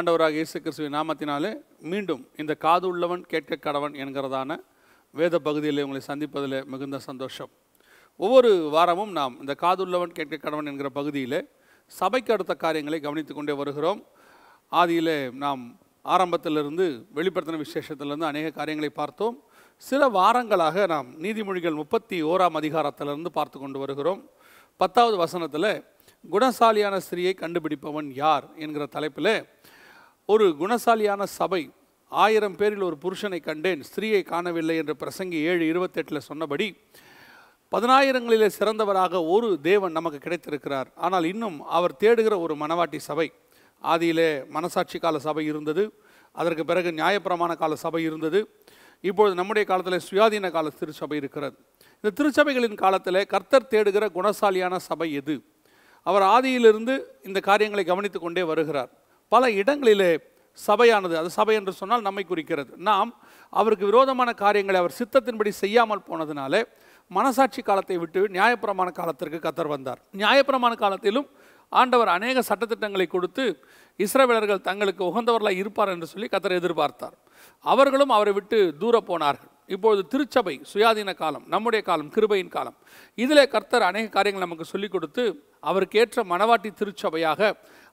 ஆண்டவராக இயேசு கிறிஸ்துவின் நாமத்தினாலே மீண்டும் இந்த காது உள்ளவன் கேட்க கடவன் என்கிறதான வேத பகுதியில் உங்களை சந்திப்பதில் மிகுந்த சந்தோஷம் ஒவ்வொரு வாரமும் நாம் இந்த காதுள்ளவன் கேட்க கடவன் என்கிற பகுதியில் சபைக்கு அடுத்த காரியங்களை கவனித்து கொண்டே வருகிறோம் ஆதியில் நாம் ஆரம்பத்திலிருந்து வெளிப்படுத்தின விசேஷத்திலிருந்து அநேக காரியங்களை பார்த்தோம் சில வாரங்களாக நாம் நீதிமொழிகள் முப்பத்தி ஓராம் அதிகாரத்திலிருந்து பார்த்து கொண்டு வருகிறோம் பத்தாவது வசனத்தில் குணசாலியான ஸ்திரீயை கண்டுபிடிப்பவன் யார் என்கிற தலைப்பில் ஒரு குணசாலியான சபை ஆயிரம் பேரில் ஒரு புருஷனை கண்டேன் ஸ்திரீயை காணவில்லை என்று பிரசங்கி ஏழு இருபத்தெட்டில் சொன்னபடி பதினாயிரங்களிலே சிறந்தவராக ஒரு தேவன் நமக்கு கிடைத்திருக்கிறார் ஆனால் இன்னும் அவர் தேடுகிற ஒரு மனவாட்டி சபை ஆதியிலே மனசாட்சி கால சபை இருந்தது அதற்கு பிறகு நியாயப்பிரமாண கால சபை இருந்தது இப்பொழுது நம்முடைய காலத்தில் சுயாதீன கால திருச்சபை இருக்கிறது இந்த திருச்சபைகளின் காலத்தில் கர்த்தர் தேடுகிற குணசாலியான சபை எது அவர் ஆதியிலிருந்து இந்த காரியங்களை கவனித்து கொண்டே வருகிறார் பல இடங்களிலே சபையானது அது சபை என்று சொன்னால் நம்மை குறிக்கிறது நாம் அவருக்கு விரோதமான காரியங்களை அவர் சித்தத்தின்படி செய்யாமல் போனதுனாலே மனசாட்சி காலத்தை விட்டு நியாயப்பிரமாண காலத்திற்கு கத்தர் வந்தார் நியாயப்பிரமாண காலத்திலும் ஆண்டவர் அநேக சட்டத்திட்டங்களை கொடுத்து இஸ்ரவேலர்கள் தங்களுக்கு உகந்தவர்களாக இருப்பார் என்று சொல்லி கத்தர் எதிர்பார்த்தார் அவர்களும் அவரை விட்டு தூர போனார்கள் இப்பொழுது திருச்சபை சுயாதீன காலம் நம்முடைய காலம் கிருபையின் காலம் இதிலே கர்த்தர் அநேக காரியங்கள் நமக்கு சொல்லிக் கொடுத்து அவருக்கு ஏற்ற மனவாட்டி திருச்சபையாக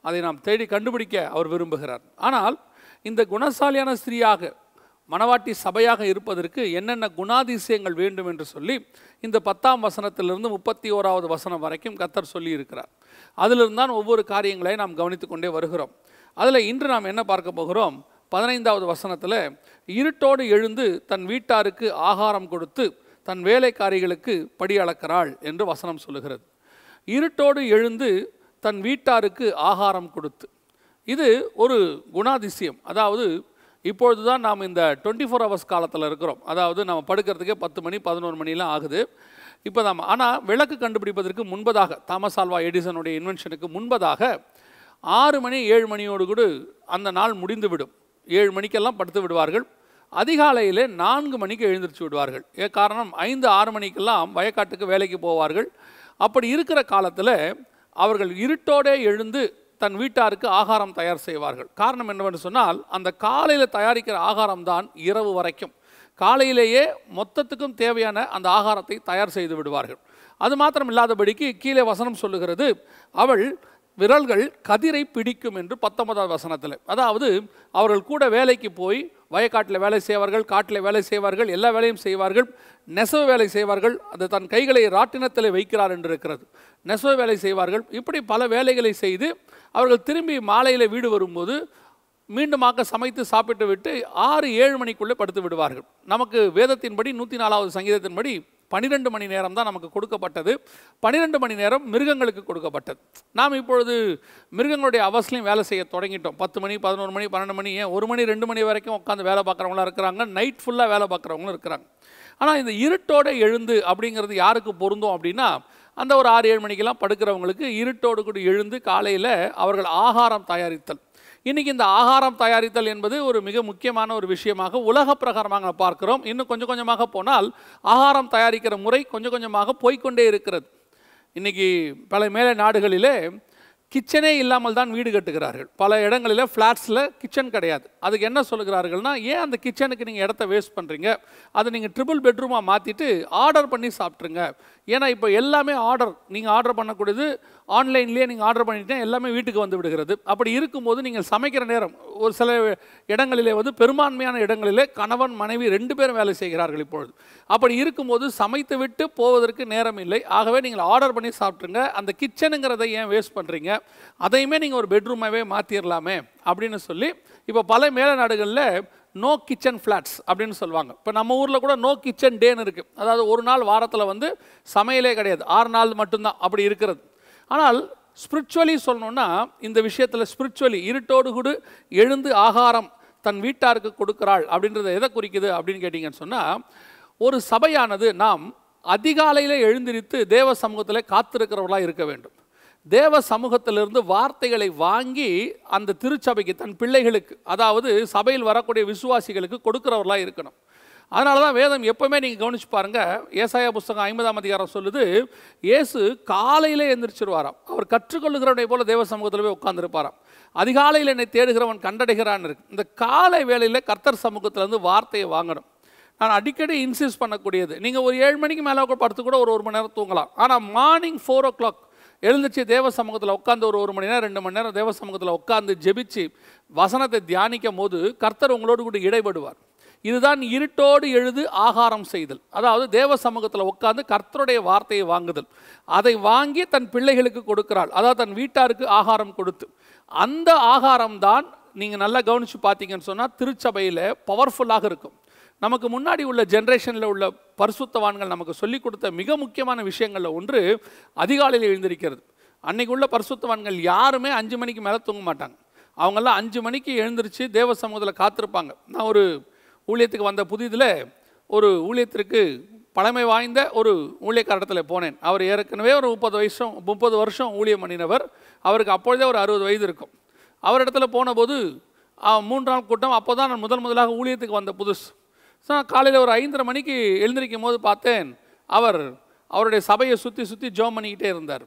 அதை நாம் தேடி கண்டுபிடிக்க அவர் விரும்புகிறார் ஆனால் இந்த குணசாலியான ஸ்திரீயாக மணவாட்டி சபையாக இருப்பதற்கு என்னென்ன குணாதிசயங்கள் வேண்டும் என்று சொல்லி இந்த பத்தாம் வசனத்திலிருந்து முப்பத்தி ஓராவது வசனம் வரைக்கும் கத்தர் சொல்லி இருக்கிறார் அதிலிருந்து தான் ஒவ்வொரு காரியங்களையும் நாம் கவனித்து கொண்டே வருகிறோம் அதில் இன்று நாம் என்ன பார்க்க போகிறோம் பதினைந்தாவது வசனத்தில் இருட்டோடு எழுந்து தன் வீட்டாருக்கு ஆகாரம் கொடுத்து தன் வேலைக்காரிகளுக்கு படி அளக்கிறாள் என்று வசனம் சொல்லுகிறது இருட்டோடு எழுந்து தன் வீட்டாருக்கு ஆகாரம் கொடுத்து இது ஒரு குணாதிசயம் அதாவது இப்பொழுது தான் நாம் இந்த டுவெண்ட்டி ஃபோர் ஹவர்ஸ் காலத்தில் இருக்கிறோம் அதாவது நம்ம படுக்கிறதுக்கே பத்து மணி பதினோரு மணிலாம் ஆகுது இப்போ தான் ஆனால் விளக்கு கண்டுபிடிப்பதற்கு முன்பதாக தாமஸ் ஆல்வா எடிசனுடைய இன்வென்ஷனுக்கு முன்பதாக ஆறு மணி ஏழு மணியோடு கூட அந்த நாள் முடிந்துவிடும் ஏழு மணிக்கெல்லாம் படுத்து விடுவார்கள் அதிகாலையிலே நான்கு மணிக்கு எழுந்திரிச்சு விடுவார்கள் ஏ காரணம் ஐந்து ஆறு மணிக்கெல்லாம் வயக்காட்டுக்கு வேலைக்கு போவார்கள் அப்படி இருக்கிற காலத்தில் அவர்கள் இருட்டோடே எழுந்து தன் வீட்டாருக்கு ஆகாரம் தயார் செய்வார்கள் காரணம் என்னவென்று சொன்னால் அந்த காலையில் தயாரிக்கிற ஆகாரம் தான் இரவு வரைக்கும் காலையிலேயே மொத்தத்துக்கும் தேவையான அந்த ஆகாரத்தை தயார் செய்து விடுவார்கள் அது மாத்திரம் இல்லாதபடிக்கு கீழே வசனம் சொல்லுகிறது அவள் விரல்கள் கதிரை பிடிக்கும் என்று பத்தொன்பதாவது வசனத்தில் அதாவது அவர்கள் கூட வேலைக்கு போய் வயக்காட்டில் வேலை செய்வார்கள் காட்டில் வேலை செய்வார்கள் எல்லா வேலையும் செய்வார்கள் நெசவு வேலை செய்வார்கள் அது தன் கைகளை ராட்டினத்தில் வைக்கிறார் என்று இருக்கிறது நெசவு வேலை செய்வார்கள் இப்படி பல வேலைகளை செய்து அவர்கள் திரும்பி மாலையில் வீடு வரும்போது மீண்டுமாக சமைத்து சாப்பிட்டு விட்டு ஆறு ஏழு மணிக்குள்ளே படுத்து விடுவார்கள் நமக்கு வேதத்தின்படி நூற்றி நாலாவது சங்கீதத்தின்படி பன்னிரெண்டு மணி நேரம் தான் நமக்கு கொடுக்கப்பட்டது பன்னிரெண்டு மணி நேரம் மிருகங்களுக்கு கொடுக்கப்பட்டது நாம் இப்பொழுது மிருகங்களுடைய அவசியம் வேலை செய்ய தொடங்கிட்டோம் பத்து மணி பதினோரு மணி பன்னெண்டு மணி ஏன் ஒரு மணி ரெண்டு மணி வரைக்கும் உட்காந்து வேலை பார்க்குறவங்களாம் இருக்கிறாங்க நைட் ஃபுல்லாக வேலை பார்க்குறவங்களும் இருக்கிறாங்க ஆனால் இந்த இருட்டோட எழுந்து அப்படிங்கிறது யாருக்கு பொருந்தும் அப்படின்னா அந்த ஒரு ஆறு ஏழு மணிக்கெல்லாம் படுக்கிறவங்களுக்கு இருட்டோடு கூட எழுந்து காலையில் அவர்கள் ஆகாரம் தயாரித்தல் இன்றைக்கி இந்த ஆகாரம் தயாரித்தல் என்பது ஒரு மிக முக்கியமான ஒரு விஷயமாக உலக பிரகாரமாக பார்க்கிறோம் இன்னும் கொஞ்சம் கொஞ்சமாக போனால் ஆகாரம் தயாரிக்கிற முறை கொஞ்சம் கொஞ்சமாக போய்கொண்டே இருக்கிறது இன்றைக்கி பல மேலை நாடுகளிலே கிச்சனே இல்லாமல் தான் வீடு கட்டுகிறார்கள் பல இடங்களில் ஃப்ளாட்ஸில் கிச்சன் கிடையாது அதுக்கு என்ன சொல்லுகிறார்கள்னா ஏன் அந்த கிச்சனுக்கு நீங்கள் இடத்த வேஸ்ட் பண்ணுறீங்க அதை நீங்கள் ட்ரிபிள் பெட்ரூமாக மாற்றிட்டு ஆர்டர் பண்ணி சாப்பிட்ருங்க ஏன்னா இப்போ எல்லாமே ஆர்டர் நீங்கள் ஆர்டர் பண்ணக்கூடியது ஆன்லைன்லேயே நீங்கள் ஆர்டர் பண்ணிட்டேன் எல்லாமே வீட்டுக்கு வந்து விடுகிறது அப்படி இருக்கும்போது நீங்கள் சமைக்கிற நேரம் ஒரு சில இடங்களிலே வந்து பெரும்பான்மையான இடங்களிலே கணவன் மனைவி ரெண்டு பேரும் வேலை செய்கிறார்கள் இப்பொழுது அப்படி இருக்கும்போது சமைத்து விட்டு போவதற்கு நேரம் இல்லை ஆகவே நீங்கள் ஆர்டர் பண்ணி சாப்பிட்ருங்க அந்த கிச்சனுங்கிறத ஏன் வேஸ்ட் பண்ணுறீங்க அதையுமே நீங்கள் ஒரு பெட்ரூமாகவே மாற்றிடலாமே அப்படின்னு சொல்லி இப்போ பல மேல நாடுகளில் நோ கிச்சன் ஃப்ளாட்ஸ் அப்படின்னு சொல்லுவாங்க இப்போ நம்ம ஊரில் கூட நோ கிச்சன் டேன்னு இருக்குது அதாவது ஒரு நாள் வாரத்தில் வந்து சமையலே கிடையாது ஆறு நாள் மட்டும்தான் அப்படி இருக்கிறது ஆனால் ஸ்பிரிச்சுவலி சொல்லணுன்னா இந்த விஷயத்தில் ஸ்பிரிச்சுவலி இருட்டோடு கூட எழுந்து ஆகாரம் தன் வீட்டாருக்கு கொடுக்கிறாள் அப்படின்றத எதை குறிக்குது அப்படின்னு கேட்டிங்கன்னு சொன்னால் ஒரு சபையானது நாம் அதிகாலையில் எழுந்திரித்து தேவ சமூகத்தில் காத்திருக்கிறவர்களாக இருக்க வேண்டும் தேவ சமூகத்திலிருந்து வார்த்தைகளை வாங்கி அந்த திருச்சபைக்கு தன் பிள்ளைகளுக்கு அதாவது சபையில் வரக்கூடிய விசுவாசிகளுக்கு கொடுக்குறவர்களாக இருக்கணும் அதனால தான் வேதம் எப்போவுமே நீங்கள் கவனிச்சு பாருங்கள் ஏசாயா புஸ்தகம் ஐம்பதாம் அதிகாரம் சொல்லுது இயேசு காலையிலே எழுந்திரிச்சிருவாராம் அவர் கற்றுக்கொள்ளுகிறவனை போல தேவ சமூகத்தில் போய் உட்காந்துருப்பாராம் அதிகாலையில் என்னை தேடுகிறவன் கண்டடைகிறான்னு இருக்கு இந்த காலை வேளையில் கர்த்தர் சமூகத்திலேருந்து வார்த்தையை வாங்கணும் நான் அடிக்கடி இன்சிஸ்ட் பண்ணக்கூடியது நீங்கள் ஒரு ஏழு மணிக்கு மேலே படுத்து கூட ஒரு ஒரு மணி நேரம் தூங்கலாம் ஆனால் மார்னிங் ஃபோர் ஓ கிளாக் எழுந்துச்சு தேவ சமூகத்தில் உட்காந்து ஒரு ஒரு மணி நேரம் ரெண்டு மணி நேரம் தேவ சமூகத்தில் உட்காந்து ஜெபிச்சு வசனத்தை தியானிக்கும் போது கர்த்தர் உங்களோடு கூட இடைபடுவார் இதுதான் இருட்டோடு எழுது ஆகாரம் செய்தல் அதாவது தேவ சமூகத்தில் உட்காந்து கர்த்தருடைய வார்த்தையை வாங்குதல் அதை வாங்கி தன் பிள்ளைகளுக்கு கொடுக்கிறாள் அதாவது தன் வீட்டாருக்கு ஆகாரம் கொடுத்து அந்த ஆகாரம் தான் நீங்கள் நல்லா கவனித்து பார்த்தீங்கன்னு சொன்னால் திருச்சபையில் பவர்ஃபுல்லாக இருக்கும் நமக்கு முன்னாடி உள்ள ஜென்ரேஷனில் உள்ள பரிசுத்தவான்கள் நமக்கு சொல்லிக் கொடுத்த மிக முக்கியமான விஷயங்களில் ஒன்று அதிகாலையில் எழுந்திருக்கிறது அன்றைக்கு உள்ள பரிசுத்தவான்கள் யாருமே அஞ்சு மணிக்கு மேலே தூங்க மாட்டாங்க அவங்கெல்லாம் அஞ்சு மணிக்கு எழுந்திரிச்சு தேவ சமூகத்தில் காத்திருப்பாங்க நான் ஒரு ஊழியத்துக்கு வந்த புதிதில் ஒரு ஊழியத்திற்கு பழமை வாய்ந்த ஒரு ஊழியக்காரத்தில் போனேன் அவர் ஏற்கனவே ஒரு முப்பது வயசும் முப்பது வருஷம் ஊழியம் பண்ணினவர் அவருக்கு அப்பொழுதே ஒரு அறுபது வயது இருக்கும் அவரிடத்துல போனபோது மூன்றாம் கூட்டம் அப்போ தான் நான் முதல் முதலாக ஊழியத்துக்கு வந்த புதுசு ஸோ காலையில் ஒரு ஐந்தரை மணிக்கு எழுந்திருக்கும் போது பார்த்தேன் அவர் அவருடைய சபையை சுற்றி சுற்றி ஜோம் பண்ணிக்கிட்டே இருந்தார்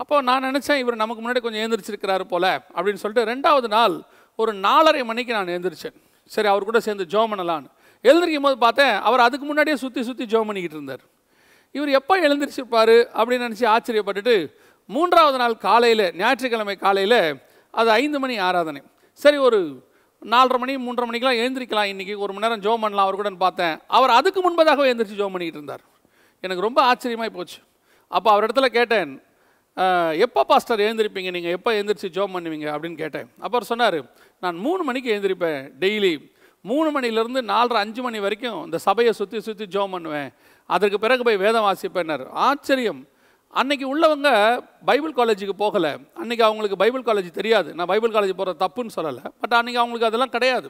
அப்போ நான் நினச்சேன் இவர் நமக்கு முன்னாடி கொஞ்சம் எழுந்திரிச்சிருக்கிறாரு போல் அப்படின்னு சொல்லிட்டு ரெண்டாவது நாள் ஒரு நாலரை மணிக்கு நான் எழுந்திரிச்சேன் சரி அவர் கூட சேர்ந்து ஜோம் பண்ணலான்னு எழுந்திருக்கும் போது பார்த்தேன் அவர் அதுக்கு முன்னாடியே சுற்றி சுற்றி ஜோம் பண்ணிக்கிட்டு இருந்தார் இவர் எப்போ எழுந்திரிச்சிருப்பார் அப்படின்னு நினச்சி ஆச்சரியப்பட்டுட்டு மூன்றாவது நாள் காலையில் ஞாயிற்றுக்கிழமை காலையில் அது ஐந்து மணி ஆராதனை சரி ஒரு நாலரை மணி மூன்றரை மணிக்கெலாம் எழுந்திரிக்கலாம் இன்றைக்கி ஒரு மணி நேரம் ஜோம் பண்ணலாம் அவர் கூட பார்த்தேன் அவர் அதுக்கு முன்பதாக எழுந்திரிச்சு ஜோம் பண்ணிக்கிட்டு இருந்தார் எனக்கு ரொம்ப ஆச்சரியமாக போச்சு அப்போ அவர் இடத்துல கேட்டேன் எப்போ பாஸ்டர் எழுந்திருப்பீங்க நீங்கள் எப்போ எழுந்திரிச்சு ஜோம் பண்ணுவீங்க அப்படின்னு கேட்டேன் அப்போ அவர் சொன்னார் நான் மூணு மணிக்கு எழுந்திருப்பேன் டெய்லி மூணு மணிலேருந்து நாலரை அஞ்சு மணி வரைக்கும் இந்த சபையை சுற்றி சுற்றி ஜோம் பண்ணுவேன் அதற்கு பிறகு போய் வேதம் வாசிப்பேன்னார் ஆச்சரியம் அன்னைக்கு உள்ளவங்க பைபிள் காலேஜுக்கு போகலை அன்றைக்கி அவங்களுக்கு பைபிள் காலேஜ் தெரியாது நான் பைபிள் காலேஜ் போகிற தப்புன்னு சொல்லலை பட் அன்றைக்கி அவங்களுக்கு அதெல்லாம் கிடையாது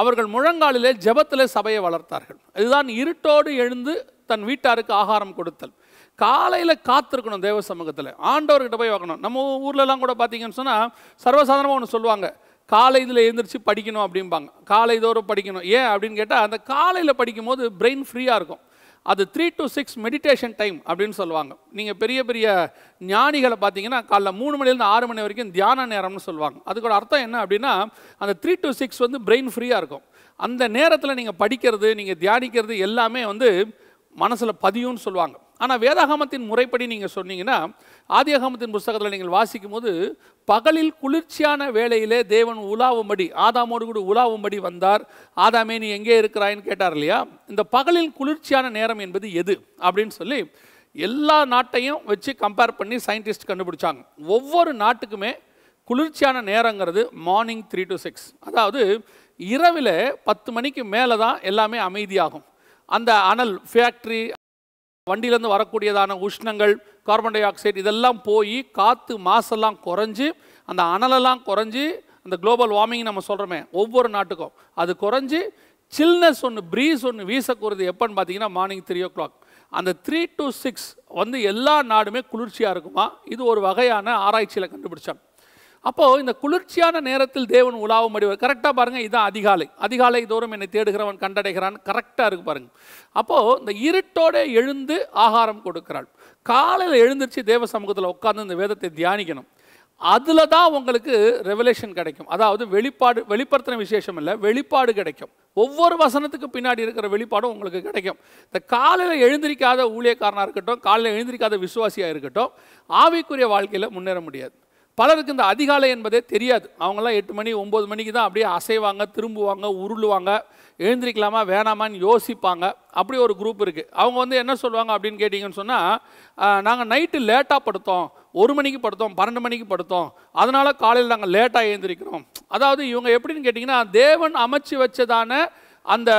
அவர்கள் முழங்காலிலே ஜபத்தில் சபையை வளர்த்தார்கள் இதுதான் இருட்டோடு எழுந்து தன் வீட்டாருக்கு ஆகாரம் கொடுத்தல் காலையில் காத்திருக்கணும் தேவ சமூகத்தில் ஆண்டவர்கிட்ட போய் வைக்கணும் நம்ம ஊர்லலாம் கூட பார்த்தீங்கன்னு சொன்னால் சர்வசாதாரமாக ஒன்று சொல்லுவாங்க காலை இதில் எழுந்திரிச்சு படிக்கணும் அப்படிம்பாங்க காலை தோறும் படிக்கணும் ஏன் அப்படின்னு கேட்டால் அந்த காலையில் படிக்கும்போது பிரெயின் ஃப்ரீயாக இருக்கும் அது three to six meditation time அப்படின்னு சொல்லுவாங்க நீங்கள் பெரிய பெரிய ஞானிகளை பார்த்தீங்கன்னா காலைல மூணு மணிலேருந்து ஆறு மணி வரைக்கும் தியான நேரம்னு சொல்லுவாங்க அதுக்கோட அர்த்தம் என்ன அப்படின்னா அந்த த்ரீ டு சிக்ஸ் வந்து பிரெயின் ஃப்ரீயாக இருக்கும் அந்த நேரத்தில் நீங்கள் படிக்கிறது நீங்கள் தியானிக்கிறது எல்லாமே வந்து மனசில் பதியும்னு சொல்லுவாங்க ஆனால் வேதாகமத்தின் முறைப்படி நீங்கள் சொன்னீங்கன்னா ஆதியாகமத்தின் புஸ்தகத்தில் நீங்கள் வாசிக்கும் போது பகலில் குளிர்ச்சியான வேளையிலே தேவன் உலாவும்படி ஆதாமோடு கூட உலாவும்படி வந்தார் ஆதாமே நீ எங்கே இருக்கிறாயின்னு கேட்டார் இல்லையா இந்த பகலில் குளிர்ச்சியான நேரம் என்பது எது அப்படின்னு சொல்லி எல்லா நாட்டையும் வச்சு கம்பேர் பண்ணி சயின்டிஸ்ட் கண்டுபிடிச்சாங்க ஒவ்வொரு நாட்டுக்குமே குளிர்ச்சியான நேரங்கிறது மார்னிங் த்ரீ டு சிக்ஸ் அதாவது இரவில் பத்து மணிக்கு மேலே தான் எல்லாமே அமைதியாகும் அந்த அனல் ஃபேக்ட்ரி வண்டியிலேருந்து வரக்கூடியதான உஷ்ணங்கள் கார்பன் டை ஆக்சைடு இதெல்லாம் போய் காற்று மாசெல்லாம் குறைஞ்சி அந்த அனலெல்லாம் குறைஞ்சி அந்த குளோபல் வார்மிங் நம்ம சொல்கிறோமே ஒவ்வொரு நாட்டுக்கும் அது குறைஞ்சி சில்னஸ் ஒன்று ப்ரீஸ் ஒன்று வீசக்கூறது எப்போன்னு பார்த்தீங்கன்னா மார்னிங் த்ரீ ஓ கிளாக் அந்த த்ரீ டு சிக்ஸ் வந்து எல்லா நாடுமே குளிர்ச்சியாக இருக்குமா இது ஒரு வகையான ஆராய்ச்சியில் கண்டுபிடிச்சாங்க அப்போது இந்த குளிர்ச்சியான நேரத்தில் தேவன் உலாவும் அடிவார் கரெக்டாக பாருங்கள் இதுதான் அதிகாலை அதிகாலை தோறும் என்னை தேடுகிறவன் கண்டடைகிறான் கரெக்டாக இருக்கு பாருங்கள் அப்போது இந்த இருட்டோட எழுந்து ஆகாரம் கொடுக்கிறாள் காலையில் எழுந்திருச்சு தேவ சமூகத்தில் உட்காந்து இந்த வேதத்தை தியானிக்கணும் அதில் தான் உங்களுக்கு ரெவலேஷன் கிடைக்கும் அதாவது வெளிப்பாடு வெளிப்படுத்தின விசேஷம் இல்லை வெளிப்பாடு கிடைக்கும் ஒவ்வொரு வசனத்துக்கு பின்னாடி இருக்கிற வெளிப்பாடும் உங்களுக்கு கிடைக்கும் இந்த காலையில் எழுந்திரிக்காத ஊழியக்காரனாக இருக்கட்டும் காலையில் எழுந்திரிக்காத விசுவாசியாக இருக்கட்டும் ஆவிக்குரிய வாழ்க்கையில் முன்னேற முடியாது பலருக்கு இந்த அதிகாலை என்பதே தெரியாது அவங்களாம் எட்டு மணி ஒம்பது மணிக்கு தான் அப்படியே அசைவாங்க திரும்புவாங்க உருளுவாங்க எழுந்திரிக்கலாமா வேணாமான்னு யோசிப்பாங்க அப்படி ஒரு குரூப் இருக்குது அவங்க வந்து என்ன சொல்லுவாங்க அப்படின்னு கேட்டிங்கன்னு சொன்னால் நாங்கள் நைட்டு லேட்டாக படுத்தோம் ஒரு மணிக்கு படுத்தோம் பன்னெண்டு மணிக்கு படுத்தோம் அதனால் காலையில் நாங்கள் லேட்டாக எழுந்திரிக்கிறோம் அதாவது இவங்க எப்படின்னு கேட்டிங்கன்னா தேவன் அமைச்சு வச்சதான அந்த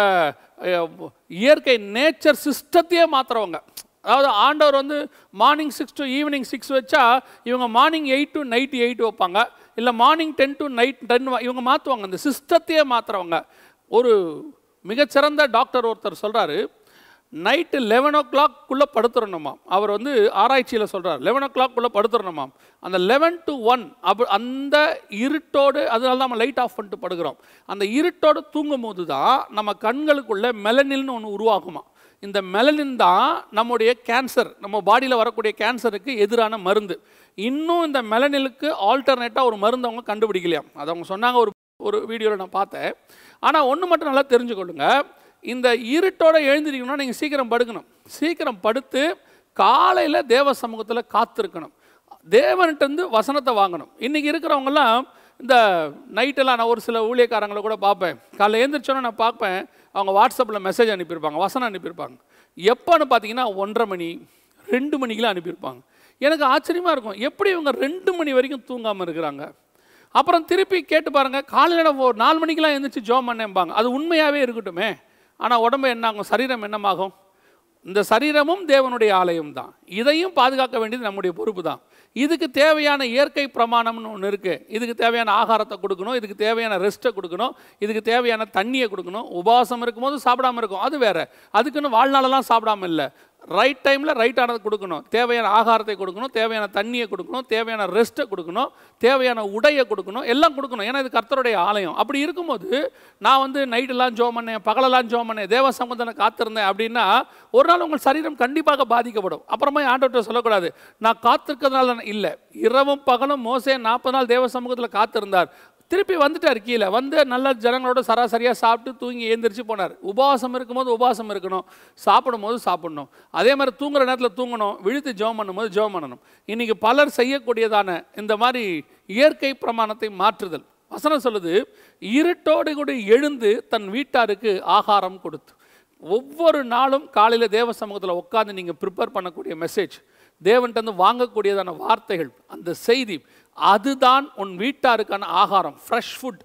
இயற்கை நேச்சர் சிஸ்டத்தையே மாற்றுறவங்க அதாவது ஆண்டவர் வந்து morning six to evening six வச்சா இவங்க morning eight to night eight வைப்பாங்க இல்லை morning ten to night ten இவங்க மாற்றுவாங்க அந்த சிஸ்டத்தையே மாற்றுறவங்க ஒரு மிகச்சிறந்த டாக்டர் ஒருத்தர் சொல்கிறாரு நைட்டு லெவன் ஓ கிளாக்குள்ளே படுத்துடணுமாம் அவர் வந்து ஆராய்ச்சியில் சொல்கிறார் லெவன் ஓ கிளாக்குள்ளே படுத்துடணுமாம் அந்த லெவன் டு ஒன் அப் அந்த இருட்டோடு அதனால தான் நம்ம லைட் ஆஃப் பண்ணிட்டு படுக்கிறோம் அந்த இருட்டோடு தூங்கும் போது தான் நம்ம கண்களுக்குள்ளே மெலனில்னு ஒன்று உருவாகுமா இந்த மெலனின் தான் நம்முடைய கேன்சர் நம்ம பாடியில் வரக்கூடிய கேன்சருக்கு எதிரான மருந்து இன்னும் இந்த மெலனிலுக்கு ஆல்டர்னேட்டாக ஒரு மருந்து அவங்க கண்டுபிடிக்கலையாம் அதை அவங்க சொன்னாங்க ஒரு ஒரு வீடியோவில் நான் பார்த்தேன் ஆனால் ஒன்று மட்டும் நல்லா தெரிஞ்சுக்கொள்ளுங்க இந்த இருட்டோடு எழுந்திருக்கணும்னா நீங்கள் சீக்கிரம் படுக்கணும் சீக்கிரம் படுத்து காலையில் தேவ சமூகத்தில் காத்திருக்கணும் தேவன்கிட்டருந்து வசனத்தை வாங்கணும் இன்றைக்கி இருக்கிறவங்கெல்லாம் இந்த நைட்டெல்லாம் நான் ஒரு சில ஊழியக்காரங்களை கூட பார்ப்பேன் காலையில் எழுந்திரிச்சோன்னே நான் பார்ப்பேன் அவங்க வாட்ஸ்அப்பில் மெசேஜ் அனுப்பியிருப்பாங்க வசனம் அனுப்பியிருப்பாங்க எப்போன்னு பார்த்தீங்கன்னா ஒன்றரை மணி ரெண்டு மணிக்கெலாம் அனுப்பியிருப்பாங்க எனக்கு ஆச்சரியமாக இருக்கும் எப்படி இவங்க ரெண்டு மணி வரைக்கும் தூங்காமல் இருக்கிறாங்க அப்புறம் திருப்பி கேட்டு பாருங்கள் காலையில் ஒரு நாலு மணிக்கெலாம் எழுந்திரிச்சு ஜோம் பண்ணேன்பாங்க அது உண்மையாகவே இருக்கட்டுமே ஆனால் உடம்பு என்னாகும் சரீரம் என்னமாகும் இந்த சரீரமும் தேவனுடைய ஆலயம் தான் இதையும் பாதுகாக்க வேண்டியது நம்முடைய பொறுப்பு தான் இதுக்கு தேவையான இயற்கை பிரமாணம்னு ஒன்று இருக்குது இதுக்கு தேவையான ஆகாரத்தை கொடுக்கணும் இதுக்கு தேவையான ரெஸ்ட்டை கொடுக்கணும் இதுக்கு தேவையான தண்ணியை கொடுக்கணும் உபவாசம் இருக்கும்போது சாப்பிடாமல் இருக்கும் அது வேறு அதுக்குன்னு வாழ்நாளெல்லாம் சாப்பிடாமல் இல்லை ரைட் டைமில் ரைட்டானது கொடுக்கணும் தேவையான ஆகாரத்தை கொடுக்கணும் தேவையான தண்ணியை கொடுக்கணும் தேவையான ரெஸ்ட்டை கொடுக்கணும் தேவையான உடையை கொடுக்கணும் எல்லாம் கொடுக்கணும் ஏன்னா இது கர்த்தருடைய ஆலயம் அப்படி இருக்கும்போது நான் வந்து நைட்டெல்லாம் ஜோம் பண்ணேன் பகலெல்லாம் ஜோம் பண்ணேன் தேவ சம்பந்தனை காத்திருந்தேன் அப்படின்னா ஒரு நாள் உங்கள் சரீரம் கண்டிப்பாக பாதிக்கப்படும் அப்புறமா ஆண்டவர்கிட்ட சொல்லக்கூடாது நான் காத்திருக்கிறதுனால இல்லை இரவும் பகலும் மோசே நாற்பது நாள் தேவ சமூகத்தில் காத்திருந்தார் திருப்பி வந்துட்டார் கீழே வந்து நல்லா ஜனங்களோட சராசரியாக சாப்பிட்டு தூங்கி ஏந்திரிச்சு போனார் உபவாசம் இருக்கும்போது உபவாசம் இருக்கணும் சாப்பிடும் போது சாப்பிடணும் அதே மாதிரி தூங்குற நேரத்தில் தூங்கணும் விழுத்து ஜோம் பண்ணும்போது ஜோம் பண்ணணும் இன்றைக்கி பலர் செய்யக்கூடியதான இந்த மாதிரி இயற்கை பிரமாணத்தை மாற்றுதல் வசனம் சொல்லுது இருட்டோடு கூட எழுந்து தன் வீட்டாருக்கு ஆகாரம் கொடுத்து ஒவ்வொரு நாளும் காலையில் தேவ சமூகத்தில் உட்காந்து நீங்கள் ப்ரிப்பேர் பண்ணக்கூடிய மெசேஜ் தேவன்கிட்ட வாங்கக்கூடியதான வார்த்தைகள் அந்த செய்தி அதுதான் உன் வீட்டாருக்கான ஆகாரம் ஃப்ரெஷ் ஃபுட்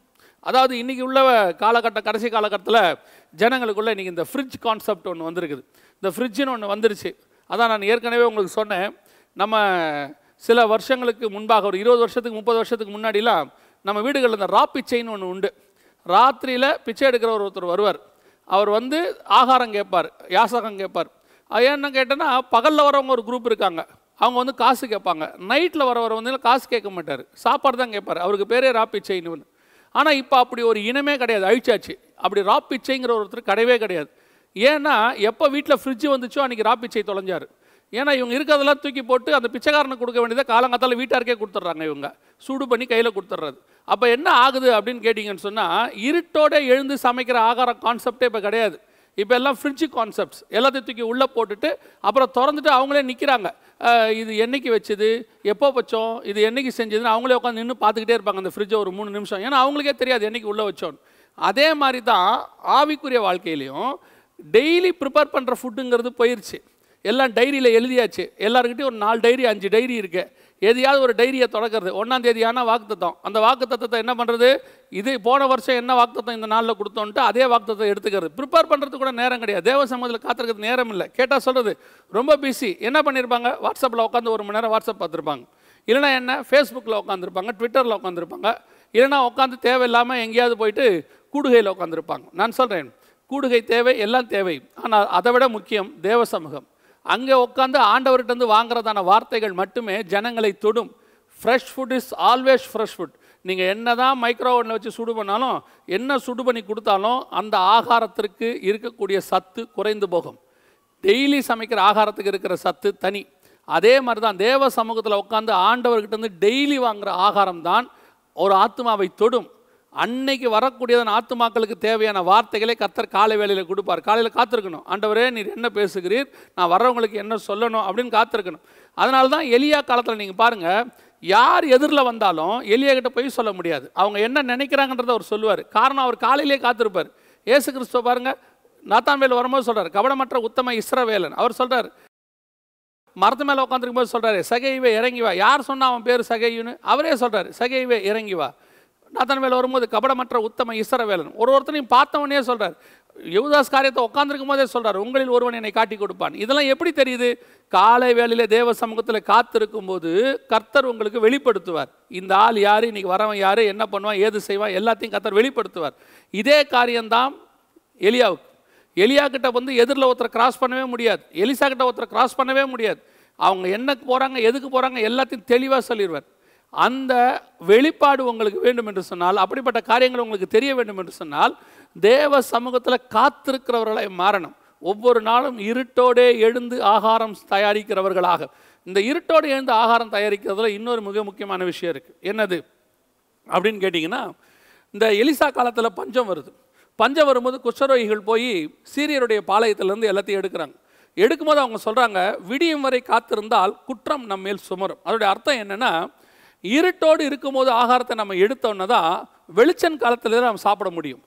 அதாவது இன்றைக்கி உள்ள காலகட்ட கடைசி காலகட்டத்தில் ஜனங்களுக்குள்ளே இன்றைக்கி இந்த ஃப்ரிட்ஜ் கான்செப்ட் ஒன்று வந்திருக்குது இந்த ஃப்ரிட்ஜுன்னு ஒன்று வந்துருச்சு அதான் நான் ஏற்கனவே உங்களுக்கு சொன்னேன் நம்ம சில வருஷங்களுக்கு முன்பாக ஒரு இருபது வருஷத்துக்கு முப்பது வருஷத்துக்கு முன்னாடிலாம் நம்ம வீடுகளில் இந்த ரா பிச்சைன்னு ஒன்று உண்டு ராத்திரியில் பிச்சை எடுக்கிறவர் ஒருத்தர் வருவார் அவர் வந்து ஆகாரம் கேட்பார் யாசகம் கேட்பார் அது ஏன்னு கேட்டேன்னா பகலில் வரவங்க ஒரு குரூப் இருக்காங்க அவங்க வந்து காசு கேட்பாங்க நைட்டில் வர வர வந்து காசு கேட்க மாட்டார் சாப்பாடு தான் கேட்பார் அவருக்கு பேரே ராப்பிச்சைன்னு ஆனால் இப்போ அப்படி ஒரு இனமே கிடையாது அழிச்சாச்சு அப்படி ராப்பிச்சைங்கிற ஒருத்தர் கிடையவே கிடையாது ஏன்னா எப்போ வீட்டில் ஃப்ரிட்ஜ் வந்துச்சோ அன்றைக்கி ராப்பிச்சை தொலைஞ்சார் ஏன்னா இவங்க இருக்கிறதெல்லாம் தூக்கி போட்டு அந்த பிச்சைக்காரனை கொடுக்க வேண்டியதை காலங்காத்தால் வீட்டாருக்கே கொடுத்துட்றாங்க இவங்க சூடு பண்ணி கையில் கொடுத்துட்றது அப்போ என்ன ஆகுது அப்படின்னு கேட்டிங்கன்னு சொன்னால் இருட்டோட எழுந்து சமைக்கிற ஆகார கான்செப்டே இப்போ கிடையாது இப்போ எல்லாம் ஃப்ரிட்ஜு கான்செப்ட்ஸ் எல்லாத்தையும் தூக்கி உள்ளே போட்டுட்டு அப்புறம் திறந்துட்டு அவங்களே நிற்கிறாங்க இது என்றைக்கு வச்சது எப்போ வச்சோம் இது என்றைக்கு செஞ்சதுன்னு அவங்களே உட்காந்து நின்று பார்த்துக்கிட்டே இருப்பாங்க அந்த ஃப்ரிட்ஜை ஒரு மூணு நிமிஷம் ஏன்னா அவங்களுக்கே தெரியாது என்றைக்கு உள்ளே வச்சோன்னு அதே மாதிரி தான் ஆவிக்குரிய வாழ்க்கையிலையும் டெய்லி ப்ரிப்பேர் பண்ணுற ஃபுட்டுங்கிறது போயிடுச்சு எல்லாம் டைரியில் எழுதியாச்சு எல்லாருக்கிட்டையும் ஒரு நாலு டைரி அஞ்சு டைரி இருக்குது எதையாவது ஒரு டைரியை தொடக்கிறது ஒன்றாம் தேதி ஆனால் வாக்குத்தம் அந்த வாக்குத்தத்தை என்ன பண்ணுறது இது போன வருஷம் என்ன வாக்குத்தம் இந்த நாளில் கொடுத்தோன்ட்டு அதே வாக்குத்தத்தை எடுத்துக்கிறது ப்ரிப்பேர் பண்ணுறது கூட நேரம் கிடையாது தேவ சமூகத்தில் காத்திருக்கிறது நேரம் இல்லை கேட்டால் சொல்கிறது ரொம்ப பிஸி என்ன பண்ணியிருப்பாங்க வாட்ஸ்அப்பில் உட்காந்து ஒரு மணி நேரம் வாட்ஸ்அப் பார்த்துருப்பாங்க இல்லைனா என்ன ஃபேஸ்புக்கில் உட்காந்துருப்பாங்க ட்விட்டரில் உட்காந்துருப்பாங்க இல்லைனா உட்காந்து தேவையில்லாமல் எங்கேயாவது போயிட்டு கூடுகையில் உட்காந்துருப்பாங்க நான் சொல்கிறேன் கூடுகை தேவை எல்லாம் தேவை ஆனால் அதை விட முக்கியம் தேவ சமூகம் அங்கே உட்காந்து வந்து வாங்குறதான வார்த்தைகள் மட்டுமே ஜனங்களை தொடும் fresh food is always fresh food நீங்கள் என்ன தான் மைக்ரோ வச்சு சுடு பண்ணாலும் என்ன சுடு பண்ணி கொடுத்தாலும் அந்த ஆகாரத்திற்கு இருக்கக்கூடிய சத்து குறைந்து போகும் டெய்லி சமைக்கிற ஆகாரத்துக்கு இருக்கிற சத்து தனி அதே மாதிரி தான் தேவ சமூகத்தில் உட்காந்து ஆண்டவர்கிட்ட வந்து டெய்லி வாங்குகிற ஆகாரம் தான் ஒரு ஆத்மாவை தொடும் அன்னைக்கு வரக்கூடியதன் ஆத்துமாக்களுக்கு தேவையான வார்த்தைகளை கத்தர் காலை வேலையில் கொடுப்பார் காலையில் காத்திருக்கணும் ஆண்டவரே நீர் என்ன பேசுகிறீர் நான் வரவங்களுக்கு என்ன சொல்லணும் அப்படின்னு காத்திருக்கணும் அதனால தான் எலியா காலத்தில் நீங்கள் பாருங்கள் யார் எதிரில் வந்தாலும் எலியா கிட்ட போய் சொல்ல முடியாது அவங்க என்ன நினைக்கிறாங்கன்றத அவர் சொல்லுவார் காரணம் அவர் காலையிலே காத்திருப்பார் ஏசு கிறிஸ்துவ பாருங்கள் நாத்தான் வேல் வரும்போது சொல்கிறார் கவனமற்ற உத்தம இஸ்ரவேலன் அவர் சொல்கிறார் மரத்து மேலே உட்காந்துருக்கும் போது சொல்கிறாரு சகைவே இறங்கி வா யார் சொன்னால் அவன் பேர் சகையுன்னு அவரே சொல்கிறார் சகைவே இறங்கி வா நாதன் வேலை வரும்போது கபடமற்ற உத்தம இசரவேலன் ஒரு ஒருத்தனையும் பார்த்தவனே சொல்கிறார் யுவதாஸ் காரியத்தை உட்காந்துருக்கும் போதே சொல்கிறார் உங்களில் ஒருவன் என்னை காட்டி கொடுப்பான் இதெல்லாம் எப்படி தெரியுது காலை வேளையில் தேவ சமூகத்தில் காத்திருக்கும் போது கர்த்தர் உங்களுக்கு வெளிப்படுத்துவார் இந்த ஆள் யார் இன்னைக்கு வரவன் யார் என்ன பண்ணுவான் ஏது செய்வான் எல்லாத்தையும் கர்த்தர் வெளிப்படுத்துவார் இதே காரியம்தான் எலியாவுக்கு எலியா கிட்ட வந்து எதிரில் ஒருத்தர் கிராஸ் பண்ணவே முடியாது எலிசா கிட்ட ஒருத்தர் கிராஸ் பண்ணவே முடியாது அவங்க என்ன போகிறாங்க எதுக்கு போகிறாங்க எல்லாத்தையும் தெளிவாக சொல்லிடுவார் அந்த வெளிப்பாடு உங்களுக்கு வேண்டும் என்று சொன்னால் அப்படிப்பட்ட காரியங்கள் உங்களுக்கு தெரிய வேண்டும் என்று சொன்னால் தேவ சமூகத்தில் காத்திருக்கிறவர்களை மாறணும் ஒவ்வொரு நாளும் இருட்டோடே எழுந்து ஆகாரம் தயாரிக்கிறவர்களாக இந்த இருட்டோடு எழுந்து ஆகாரம் தயாரிக்கிறதுல இன்னொரு மிக முக்கியமான விஷயம் இருக்குது என்னது அப்படின்னு கேட்டிங்கன்னா இந்த எலிசா காலத்தில் பஞ்சம் வருது பஞ்சம் வரும்போது குஷரோகிகள் போய் சீரியருடைய பாளையத்திலேருந்து எல்லாத்தையும் எடுக்கிறாங்க எடுக்கும்போது அவங்க சொல்கிறாங்க விடியும் வரை காத்திருந்தால் குற்றம் நம்ம மேல் சுமரும் அதோடைய அர்த்தம் என்னென்னா இருட்டோடு இருக்கும்போது ஆகாரத்தை நம்ம எடுத்தோன்னா தான் வெளிச்சன் காலத்தில் நம்ம சாப்பிட முடியும்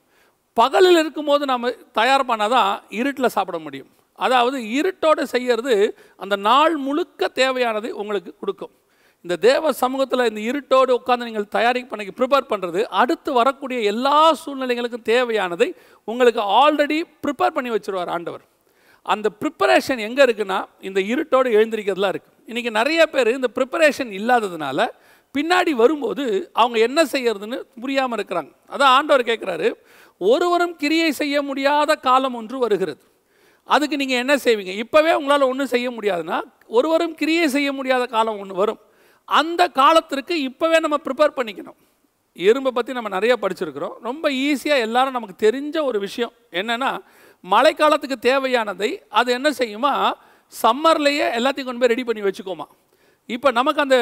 பகலில் இருக்கும்போது நம்ம தயார் பண்ணால் தான் இருட்டில் சாப்பிட முடியும் அதாவது இருட்டோடு செய்கிறது அந்த நாள் முழுக்க தேவையானதை உங்களுக்கு கொடுக்கும் இந்த தேவ சமூகத்தில் இந்த இருட்டோடு உட்காந்து நீங்கள் தயாரிப்பு பண்ணி ப்ரிப்பேர் பண்ணுறது அடுத்து வரக்கூடிய எல்லா சூழ்நிலைகளுக்கும் தேவையானதை உங்களுக்கு ஆல்ரெடி ப்ரிப்பேர் பண்ணி வச்சுருவார் ஆண்டவர் அந்த ப்ரிப்பரேஷன் எங்கே இருக்குன்னா இந்த இருட்டோடு எழுந்திருக்கிறதுலாம் இருக்குது இன்றைக்கி நிறைய பேர் இந்த ப்ரிப்பரேஷன் இல்லாததுனால பின்னாடி வரும்போது அவங்க என்ன செய்யறதுன்னு புரியாமல் இருக்கிறாங்க அதான் ஆண்டவர் கேட்குறாரு ஒருவரும் கிரியை செய்ய முடியாத காலம் ஒன்று வருகிறது அதுக்கு நீங்கள் என்ன செய்வீங்க இப்போவே உங்களால் ஒன்றும் செய்ய முடியாதுன்னா ஒருவரும் கிரியை செய்ய முடியாத காலம் ஒன்று வரும் அந்த காலத்திற்கு இப்போவே நம்ம ப்ரிப்பேர் பண்ணிக்கணும் எறும்பை பற்றி நம்ம நிறைய படிச்சிருக்கிறோம் ரொம்ப ஈஸியாக எல்லாரும் நமக்கு தெரிஞ்ச ஒரு விஷயம் என்னென்னா மழைக்காலத்துக்கு தேவையானதை அது என்ன செய்யுமா சம்மர்லேயே எல்லாத்தையும் கொண்டு போய் ரெடி பண்ணி வச்சுக்கோமா இப்போ நமக்கு அந்த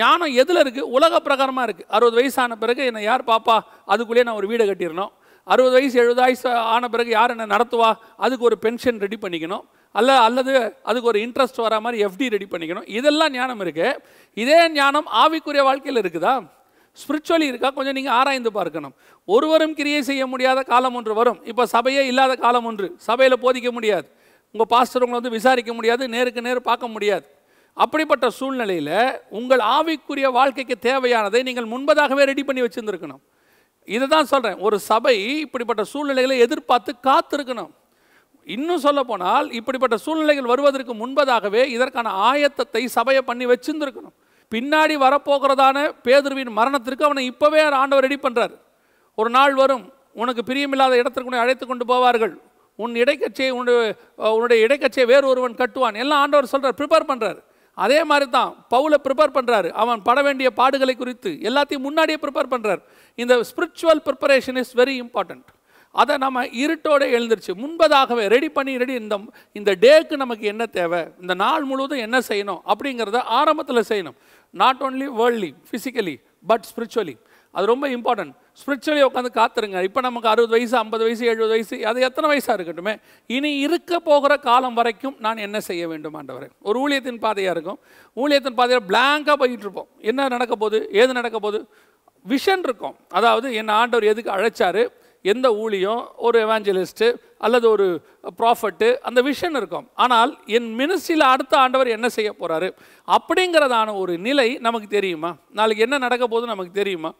ஞானம் எதில் இருக்குது உலக பிரகாரமாக இருக்குது அறுபது வயசு ஆன பிறகு என்னை யார் பாப்பா அதுக்குள்ளேயே நான் ஒரு வீடை கட்டிடணும் அறுபது வயசு எழுபது வயசு ஆன பிறகு யார் என்னை நடத்துவா அதுக்கு ஒரு பென்ஷன் ரெடி பண்ணிக்கணும் அல்ல அல்லது அதுக்கு ஒரு இன்ட்ரெஸ்ட் வரா மாதிரி எஃப்டி ரெடி பண்ணிக்கணும் இதெல்லாம் ஞானம் இருக்குது இதே ஞானம் ஆவிக்குரிய வாழ்க்கையில் இருக்குதா ஸ்பிரிச்சுவலி இருக்கா கொஞ்சம் நீங்கள் ஆராய்ந்து பார்க்கணும் ஒருவரும் கிரியை செய்ய முடியாத காலம் ஒன்று வரும் இப்போ சபையே இல்லாத காலம் ஒன்று சபையில் போதிக்க முடியாது உங்கள் பாஸ்டர் உங்களை வந்து விசாரிக்க முடியாது நேருக்கு நேர் பார்க்க முடியாது அப்படிப்பட்ட சூழ்நிலையில் உங்கள் ஆவிக்குரிய வாழ்க்கைக்கு தேவையானதை நீங்கள் முன்பதாகவே ரெடி பண்ணி வச்சுருந்துருக்கணும் இதை தான் சொல்கிறேன் ஒரு சபை இப்படிப்பட்ட சூழ்நிலைகளை எதிர்பார்த்து காத்திருக்கணும் இன்னும் சொல்ல போனால் இப்படிப்பட்ட சூழ்நிலைகள் வருவதற்கு முன்பதாகவே இதற்கான ஆயத்தத்தை சபையை பண்ணி வச்சுருந்துருக்கணும் பின்னாடி வரப்போகிறதான பேதுருவின் மரணத்திற்கு அவனை இப்போவே ஆண்டவர் ரெடி பண்ணுறார் ஒரு நாள் வரும் உனக்கு பிரியமில்லாத இடத்திற்கு அழைத்து கொண்டு போவார்கள் உன் இடைக்கட்சியை உன்னுடைய உன்னுடைய இடைக்கட்சியை வேறு ஒருவன் கட்டுவான் எல்லாம் ஆண்டவர் சொல்கிறார் ப்ரிப்பேர் பண்ணுறார் அதே மாதிரி தான் பவுலை ப்ரிப்பேர் பண்ணுறாரு அவன் பட வேண்டிய பாடுகளை குறித்து எல்லாத்தையும் முன்னாடியே ப்ரிப்பேர் பண்ணுறார் இந்த spiritual preparation is very important அதை நம்ம இருட்டோடு எழுந்துருச்சு முன்பதாகவே ரெடி பண்ணி ரெடி இந்த இந்த டேக்கு நமக்கு என்ன தேவை இந்த நாள் முழுவதும் என்ன செய்யணும் அப்படிங்கிறத ஆரம்பத்தில் செய்யணும் not only worldly physically but spiritually அது ரொம்ப இம்பார்ட்டன்ட் ஸ்பிரிச்சுவலி உட்காந்து காத்துருங்க இப்போ நமக்கு அறுபது வயசு ஐம்பது வயசு எழுபது வயசு அது எத்தனை வயசாக இருக்கட்டுமே இனி இருக்க போகிற காலம் வரைக்கும் நான் என்ன செய்ய வேண்டும் ஆண்டவரே ஒரு ஊழியத்தின் பாதையாக இருக்கும் ஊழியத்தின் பாதையாக பிளாங்காக போயிட்டுருப்போம் இருப்போம் என்ன நடக்க போகுது ஏது நடக்க போகுது விஷன் இருக்கும் அதாவது என் ஆண்டவர் எதுக்கு அழைச்சார் எந்த ஊழியம் ஒரு எவாஞ்சலிஸ்ட்டு அல்லது ஒரு ப்ராஃபட்டு அந்த விஷன் இருக்கும் ஆனால் என் மினிஸ்டியில் அடுத்த ஆண்டவர் என்ன செய்ய போகிறாரு அப்படிங்கிறதான ஒரு நிலை நமக்கு தெரியுமா நாளைக்கு என்ன நடக்க போகுதுன்னு நமக்கு தெரியுமா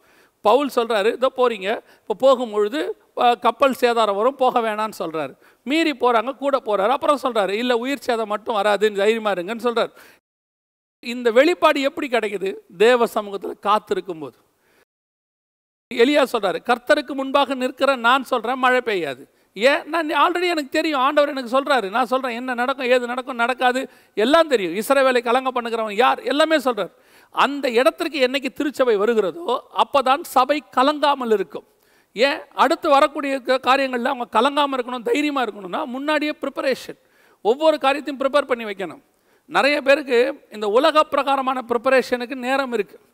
பவுல் சொல்கிறாரு இதோ போகிறீங்க இப்போ போகும்பொழுது கப்பல் சேதாரம் வரும் போக வேணான்னு சொல்கிறாரு மீறி போகிறாங்க கூட போகிறாரு அப்புறம் சொல்கிறாரு இல்லை உயிர் சேதம் மட்டும் வராதுன்னு தைரியமாக இருங்கன்னு சொல்கிறார் இந்த வெளிப்பாடு எப்படி கிடைக்குது தேவ சமூகத்தில் காத்திருக்கும் போது சொல்கிறாரு கர்த்தருக்கு முன்பாக நிற்கிற நான் சொல்கிறேன் மழை பெய்யாது ஏன் நான் ஆல்ரெடி எனக்கு தெரியும் ஆண்டவர் எனக்கு சொல்கிறாரு நான் சொல்கிறேன் என்ன நடக்கும் ஏது நடக்கும் நடக்காது எல்லாம் தெரியும் இசை வேலை கலங்க பண்ணுகிறவன் யார் எல்லாமே சொல்கிறார் அந்த இடத்திற்கு என்னைக்கு திருச்சபை வருகிறதோ அப்போ தான் சபை கலங்காமல் இருக்கும் ஏன் அடுத்து வரக்கூடிய காரியங்களில் அவங்க கலங்காமல் இருக்கணும் தைரியமாக இருக்கணும்னா முன்னாடியே ப்ரிப்பரேஷன் ஒவ்வொரு காரியத்தையும் ப்ரிப்பேர் பண்ணி வைக்கணும் நிறைய பேருக்கு இந்த உலக பிரகாரமான ப்ரிப்பரேஷனுக்கு நேரம் இருக்குது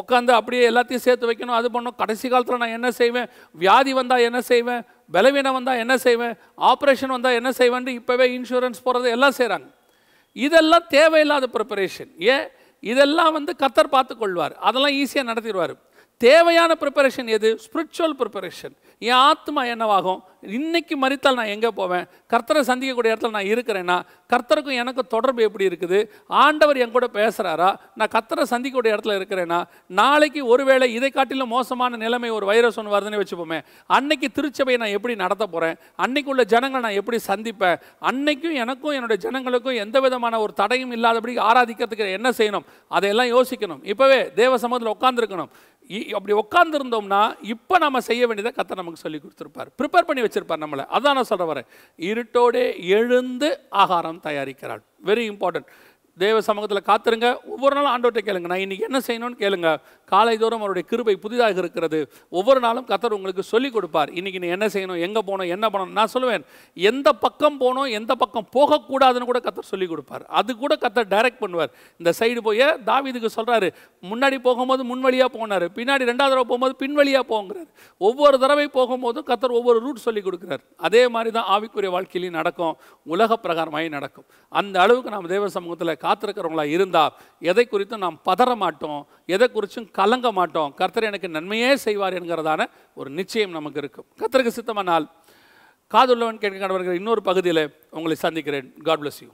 உட்காந்து அப்படியே எல்லாத்தையும் சேர்த்து வைக்கணும் அது பண்ணணும் கடைசி காலத்தில் நான் என்ன செய்வேன் வியாதி வந்தால் என்ன செய்வேன் பலவீனம் வந்தால் என்ன செய்வேன் ஆப்ரேஷன் வந்தால் என்ன செய்வேன்ட்டு இப்போவே இன்சூரன்ஸ் போகிறது எல்லாம் செய்கிறாங்க இதெல்லாம் தேவையில்லாத ப்ரிப்பரேஷன் ஏன் இதெல்லாம் வந்து கத்தர் பார்த்து கொள்வார் அதெல்லாம் ஈஸியாக நடத்திடுவார் தேவையான ப்ரிப்பரேஷன் எது ஸ்பிரிச்சுவல் ப்ரிப்பரேஷன் என் ஆத்மா என்னவாகும் இன்னைக்கு மறித்தால் நான் எங்கே போவேன் கர்த்தரை சந்திக்கக்கூடிய இடத்துல நான் இருக்கிறேன்னா கர்த்தருக்கும் எனக்கு தொடர்பு எப்படி இருக்குது ஆண்டவர் என் கூட பேசுகிறாரா நான் கர்த்தரை சந்திக்கக்கூடிய இடத்துல இருக்கிறேன்னா நாளைக்கு ஒருவேளை இதை காட்டிலும் மோசமான நிலைமை ஒரு வைரஸ் ஒன்று வருதுன்னு வச்சுப்போமே அன்னைக்கு திருச்சபையை நான் எப்படி நடத்த போகிறேன் அன்னைக்கு உள்ள ஜனங்களை நான் எப்படி சந்திப்பேன் அன்னைக்கும் எனக்கும் என்னுடைய ஜனங்களுக்கும் எந்த விதமான ஒரு தடையும் இல்லாதபடி ஆராதிக்கிறதுக்கு என்ன செய்யணும் அதையெல்லாம் யோசிக்கணும் இப்போவே தேவ சமூகத்தில் உட்காந்துருக்கணும் அப்படி உட்காந்துருந்தோம்னா இப்போ நம்ம செய்ய வேண்டியதை கத்தை நமக்கு சொல்லி கொடுத்துருப்பார் ப்ரிப்பேர் பண்ணி வச்சு வச்சுருப்பார் நம்மளை அதான் நான் சொல்ல வரேன் இருட்டோடே எழுந்து ஆகாரம் தயாரிக்கிறாள் வெரி இம்பார்ட்டன்ட் தேவ சமூகத்தில் காத்துருங்க ஒவ்வொரு நாளும் ஆண்டோட்ட கேளுங்க நான் இன்றைக்கி என்ன செய்யணும்னு கேளுங்க காலைதோறும் அவருடைய கிருபை புதிதாக இருக்கிறது ஒவ்வொரு நாளும் கத்தர் உங்களுக்கு சொல்லிக் கொடுப்பார் இன்றைக்கி நீ என்ன செய்யணும் எங்கே போகணும் என்ன பண்ணணும் நான் சொல்லுவேன் எந்த பக்கம் போகணும் எந்த பக்கம் போகக்கூடாதுன்னு கூட கத்தர் சொல்லிக் கொடுப்பார் அது கூட கத்தர் டைரக்ட் பண்ணுவார் இந்த சைடு போய் தாவிதுக்கு சொல்கிறாரு முன்னாடி போகும்போது முன்வழியாக போனார் பின்னாடி ரெண்டாவது தடவை போகும்போது பின்வழியாக போங்கிறார் ஒவ்வொரு தடவை போகும்போதும் கத்தர் ஒவ்வொரு ரூட் சொல்லிக் கொடுக்குறார் அதே மாதிரி தான் ஆவிக்குரிய வாழ்க்கையிலையும் நடக்கும் உலக பிரகாரமாகி நடக்கும் அந்த அளவுக்கு நாம் தேவ சமூகத்தில் காத்திருக்கிறவங்களா இருந்தால் எதை குறித்தும் நாம் பதற மாட்டோம் எதை குறித்தும் கலங்க மாட்டோம் கர்த்தர் எனக்கு நன்மையே செய்வார் என்கிறதான ஒரு நிச்சயம் நமக்கு இருக்கும் கர்த்தருக்கு சித்தமானால் காதுள்ளவன் கேட்க கணவர்கள் இன்னொரு பகுதியில் உங்களை சந்திக்கிறேன் காட் பிளஸ் யூ